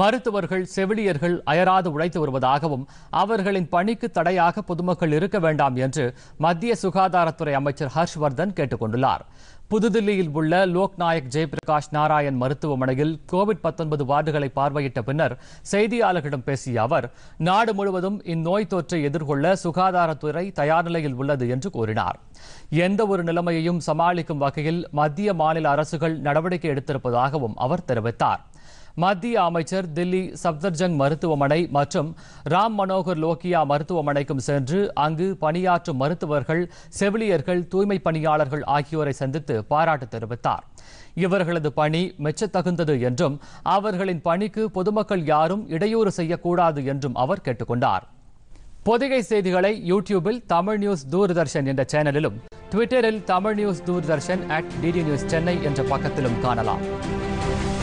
மருத்துவர்கள் செவிலியர்கள் அயராது உழைத்து வருவதாகவும் அவர்களின் பணிக்கு தடையாக பொதுமக்கள் இருக்க வேண்டாம் என்று மத்திய சுகாதாரத்துறை அமைச்சர் ஹர்ஷ்வர்தன் கேட்டுக் கொண்டுள்ளார் புதுதில்லியில் உள்ள லோக்நாயக் ஜெயபிரகாஷ் நாராயண் மருத்துவமனையில் கோவிட் பத்தொன்பது வார்டுகளை பார்வையிட்ட பின்னர் செய்தியாளர்களிடம் பேசிய அவர் நாடு முழுவதும் இந்நோய் தொற்றை எதிர்கொள்ள சுகாதாரத்துறை தயார் நிலையில் உள்ளது என்று கூறினார் எந்த ஒரு நிலைமையையும் சமாளிக்கும் வகையில் மத்திய மாநில அரசுகள் நடவடிக்கை எடுத்திருப்பதாகவும் அவர் தெரிவித்தார் மத்திய அமைச்சர் தில்லி சப்தர்ஜங் மருத்துவமனை மற்றும் ராம் மனோகர் லோகியா மருத்துவமனைக்கும் சென்று அங்கு பணியாற்றும் மருத்துவர்கள் செவிலியர்கள் தூய்மை பணியாளர்கள் ஆகியோரை சந்தித்து பாராட்டு தெரிவித்தார் இவர்களது பணி மெச்சத்தகுந்தது என்றும் அவர்களின் பணிக்கு பொதுமக்கள் யாரும் இடையூறு செய்யக்கூடாது என்றும் அவர் கேட்டுக்கொண்டார் பொதிகை செய்திகளை யூடியூபில் தமிழ் நியூஸ் தூர்தர்ஷன் என்ற சேனலிலும் ட்விட்டரில் Tamil news Doordarshan at DD news Chennai என்ற பக்கத்திலும் காணலாம்